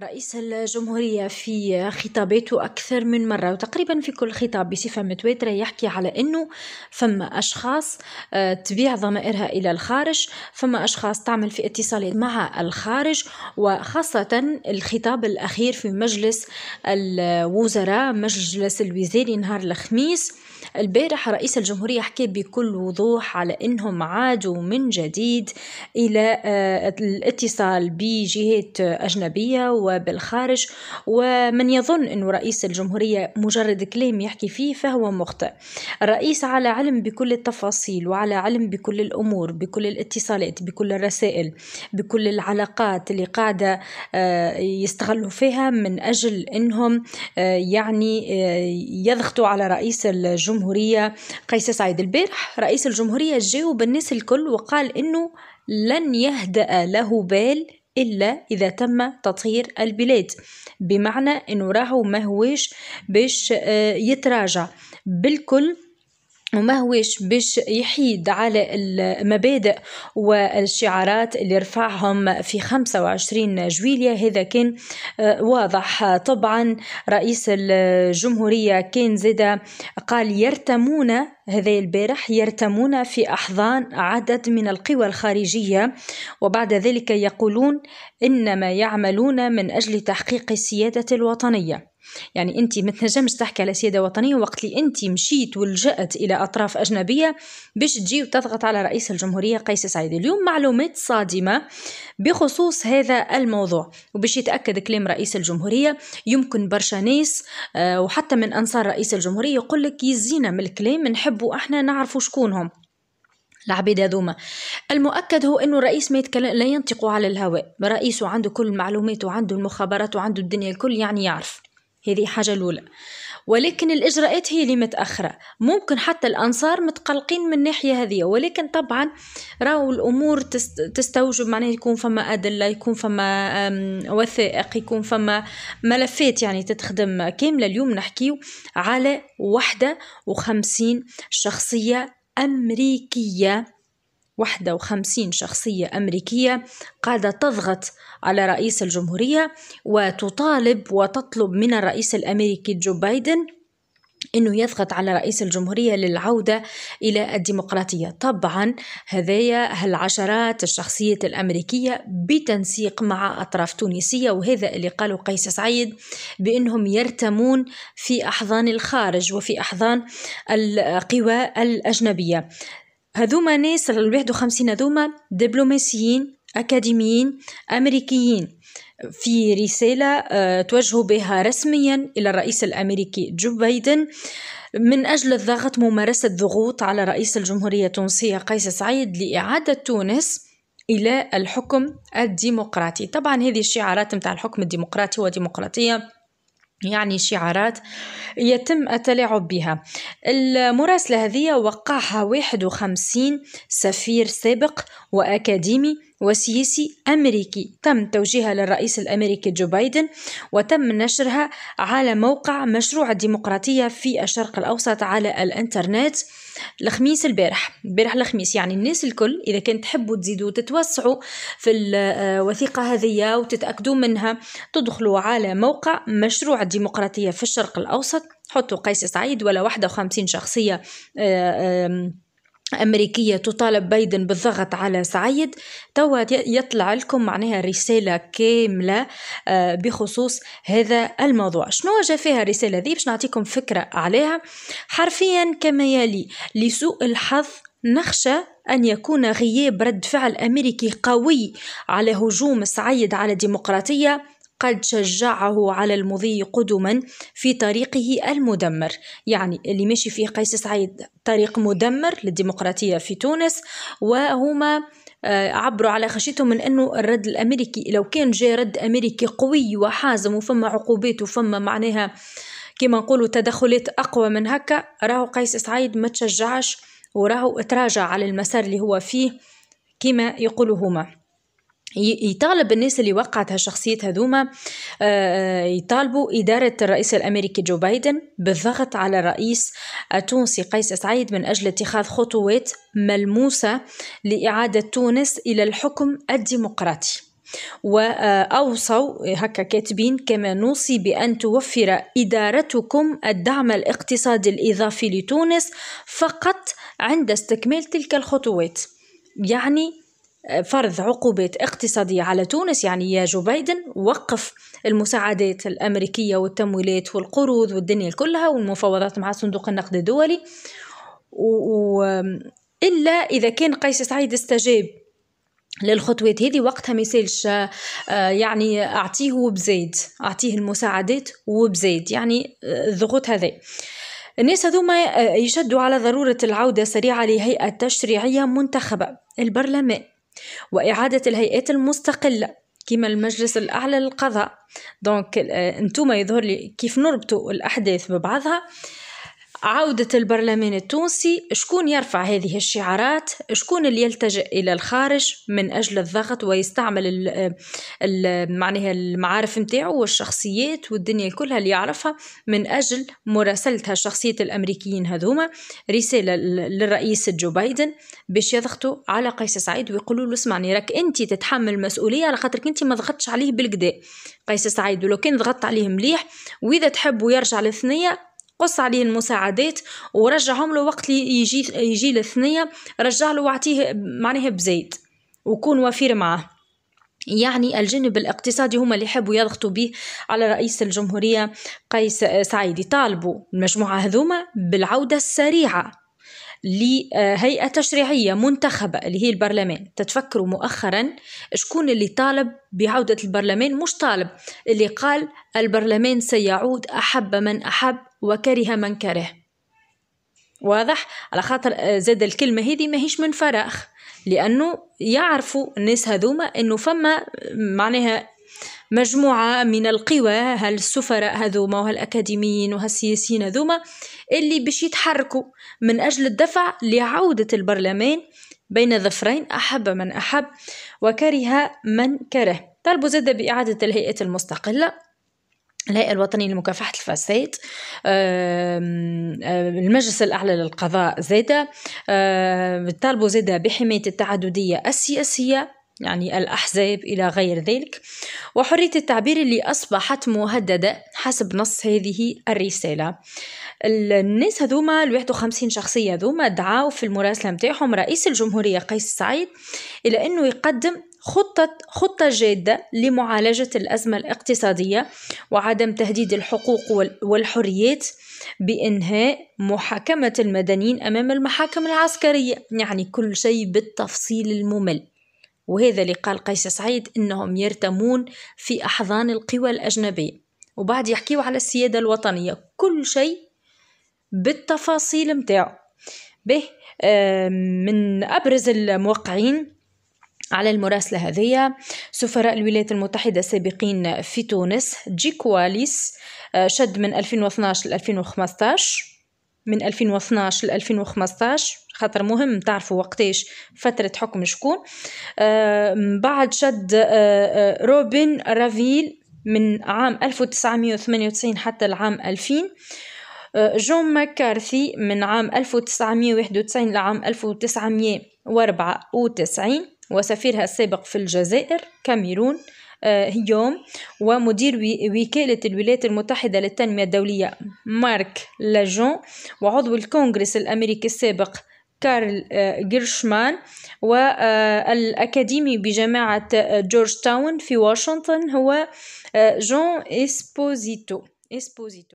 رئيس الجمهورية في خطاباته أكثر من مرة وتقريبا في كل خطاب بصفة متواترة يحكي على أنه فما أشخاص آه، تبيع ضمائرها إلى الخارج فما أشخاص تعمل في اتصالات مع الخارج وخاصة الخطاب الأخير في مجلس الوزراء مجلس الوزاري نهار الخميس البارح رئيس الجمهورية حكى بكل وضوح على أنهم عادوا من جديد إلى آه، الاتصال بجهات أجنبية و وبالخارج ومن يظن أن رئيس الجمهورية مجرد كلام يحكي فيه فهو مخطئ الرئيس على علم بكل التفاصيل وعلى علم بكل الأمور بكل الاتصالات بكل الرسائل بكل العلاقات اللي قاعدة آه، يستغلوا فيها من أجل أنهم آه، يعني آه، يضغطوا على رئيس الجمهورية قيس سعيد البارح رئيس الجمهورية جاوب الناس الكل وقال أنه لن يهدأ له بال إلا إذا تم تطهير البلاد بمعنى أنه راهو ما هوش باش آه، يتراجع بالكل وما هوش باش يحيد على المبادئ والشعارات اللي رفعهم في 25 جويلية هذا كان آه، واضح طبعا رئيس الجمهورية كان زيدا قال يرتمون هذا البارح يرتمون في أحضان عدد من القوى الخارجية وبعد ذلك يقولون إنما يعملون من أجل تحقيق السيادة الوطنية يعني انت ما تنجمش تحكي على سياده وطنيه وقت اللي انت مشيت ولجأت الى اطراف اجنبيه باش تجي وتضغط على رئيس الجمهوريه قيس سعيد اليوم معلومات صادمه بخصوص هذا الموضوع وباش يتاكد كلام رئيس الجمهوريه يمكن برشا ناس آه، وحتى من انصار رئيس الجمهوريه يقول لك يزينا من الكلام نحب يحبوا احنا نعرفوا شكونهم العبيد هذوما المؤكد هو انه الرئيس ما يتكلم لا ينطق على الهواء رئيسه عنده كل المعلومات وعنده المخابرات وعنده الدنيا الكل يعني يعرف هذه حاجة الأولى ولكن الإجراءات هي اللي متأخرة ممكن حتى الأنصار متقلقين من الناحية هذه ولكن طبعا رأوا الأمور تستوجب معناه يكون فما أدلة يكون فما وثائق يكون فما ملفات يعني تتخدم كاملة اليوم نحكيو على وحدة وخمسين شخصية أمريكية 51 شخصية أمريكية قاعدة تضغط على رئيس الجمهورية وتطالب وتطلب من الرئيس الأمريكي جو بايدن انه يضغط على رئيس الجمهوريه للعوده الى الديمقراطيه طبعا هذايا هالعشرات الشخصيه الامريكيه بتنسيق مع اطراف تونسيه وهذا اللي قاله قيس سعيد بانهم يرتمون في احضان الخارج وفي احضان القوى الاجنبيه هذوما ناس ال 51 هذوما دبلوماسيين أكاديميين أمريكيين في رسالة آه، توجهوا بها رسميا إلى الرئيس الأمريكي جو بايدن من أجل الضغط ممارسة ضغوط على رئيس الجمهورية التونسية قيس سعيد لإعادة تونس إلى الحكم الديمقراطي طبعا هذه الشعارات متاع الحكم الديمقراطي وديمقراطية يعني شعارات يتم التلاعب بها المراسلة هذه وقعها 51 سفير سابق وأكاديمي وسياسي أمريكي تم توجيهها للرئيس الأمريكي جو بايدن وتم نشرها على موقع مشروع الديمقراطية في الشرق الأوسط على الإنترنت الخميس البارح البارح الخميس يعني الناس الكل إذا كان تحبوا تزيدوا تتوسعوا في الوثيقة آه، هذه وتتأكدوا منها تدخلوا على موقع مشروع الديمقراطية في الشرق الأوسط حطوا قيس سعيد ولا 51 شخصية آآ آه، آآ أمريكية تطالب بايدن بالضغط على سعيد توا يطلع لكم معناها رسالة كاملة آه، بخصوص هذا الموضوع شنو جا فيها الرسالة ذي باش نعطيكم فكرة عليها حرفيا كما يلي لسوء الحظ نخشى أن يكون غياب رد فعل أمريكي قوي على هجوم سعيد على الديمقراطية قد شجعه على المضي قدما في طريقه المدمر يعني اللي مشي فيه قيس سعيد طريق مدمر للديمقراطية في تونس وهما آه، عبروا على خشيتهم من انه الرد الامريكي لو كان جاء رد امريكي قوي وحازم وفما عقوبات وفما معناها كما نقولوا تدخلات اقوى من هكا راهو قيس سعيد ما تشجعش وراهو تراجع على المسار اللي هو فيه كما يقولوا هما يطالب الناس اللي وقعت هالشخصيات هذوما آه، يطالبوا إدارة الرئيس الأمريكي جو بايدن بالضغط على الرئيس التونسي قيس سعيد من أجل اتخاذ خطوات ملموسة لإعادة تونس إلى الحكم الديمقراطي وأوصوا هكا كاتبين كما نوصي بأن توفر إدارتكم الدعم الاقتصادي الإضافي لتونس فقط عند استكمال تلك الخطوات يعني فرض عقوبات اقتصادية على تونس يعني يا جو بايدن وقف المساعدات الأمريكية والتمويلات والقروض والدنيا كلها والمفاوضات مع صندوق النقد الدولي و... إلا إذا كان قيس سعيد استجاب للخطوات هذه وقتها ما يسالش آه، يعني أعطيه وبزيد أعطيه المساعدات وبزيد يعني آه، الضغوط هذا الناس هذوما آه، يشدوا على ضرورة العودة سريعة لهيئة تشريعية منتخبة البرلمان وإعادة الهيئات المستقلة كما المجلس الأعلى للقضاء دونك آه، انتوما يظهر لي كيف نربطوا الأحداث ببعضها عودة البرلمان التونسي شكون يرفع هذه الشعارات شكون اللي يلتجئ إلى الخارج من أجل الضغط ويستعمل ال الـ معناها المعارف متاعو والشخصيات والدنيا كلها اللي يعرفها من أجل مراسلتها شخصية الأمريكيين هذوما رسالة للرئيس جو بايدن باش يضغطوا على قيس سعيد ويقولوا له اسمعني راك أنت تتحمل مسؤولية على خاطرك أنت ما ضغطتش عليه بالكدا قيس سعيد ولو كان ضغطت عليه مليح وإذا تحبوا يرجع للثنية قص عليه المساعدات ورجعهم له وقت اللي يجي يجي الثنية رجع له واعطيه معناها بزيد وكون وفير معاه يعني الجانب الاقتصادي هما اللي يحبوا يضغطوا به على رئيس الجمهورية قيس سعيد طالبوا المجموعة هذوما بالعودة السريعة لهيئة تشريعية منتخبة اللي هي البرلمان تتفكروا مؤخرا شكون اللي طالب بعودة البرلمان مش طالب اللي قال البرلمان سيعود أحب من أحب وكره من كره واضح على خاطر آه، زاد الكلمة هذه ماهيش من فراغ لأنه يعرفوا الناس هذوما أنه فما معناها مجموعة من القوى هالسفراء هذوما وهالأكاديميين وهالسياسيين هذوما اللي باش يتحركوا من أجل الدفع لعودة البرلمان بين ظفرين أحب من أحب وكره من كره طلبوا زاد بإعادة الهيئة المستقلة الهيئة الوطنية لمكافحة الفساد المجلس الأعلى للقضاء زادة طالبوا زادة بحماية التعددية السياسية يعني الأحزاب إلى غير ذلك وحرية التعبير اللي أصبحت مهددة حسب نص هذه الرسالة الناس هذوما ال 51 شخصية هذوما دعاو في المراسلة متاعهم رئيس الجمهورية قيس سعيد إلى أنه يقدم خطة خطة جادة لمعالجة الأزمة الاقتصادية وعدم تهديد الحقوق والحريات بإنهاء محاكمة المدنيين أمام المحاكم العسكرية يعني كل شيء بالتفصيل الممل وهذا اللي قال قيس سعيد إنهم يرتمون في أحضان القوى الأجنبية وبعد يحكيوا على السيادة الوطنية كل شيء بالتفاصيل متاعه به آه، من أبرز الموقعين على المراسلة هذه سفراء الولايات المتحدة السابقين في تونس جيك واليس آه، شد من 2012 ل 2015 من 2012 ل 2015 خاطر مهم تعرفوا وقتاش فترة حكم شكون آه، بعد شد آه، روبن رافيل من عام 1998 حتى العام 2000 جون ماكارثي من عام 1991 لعام 1994 وسفيرها السابق في الجزائر كاميرون آه، هيوم ومدير وكالة الولايات المتحدة للتنمية الدولية مارك لاجون وعضو الكونغرس الأمريكي السابق كارل آه، جيرشمان والأكاديمي آه، بجامعة جورج تاون في واشنطن هو جون إسبوزيتو إسبوزيتو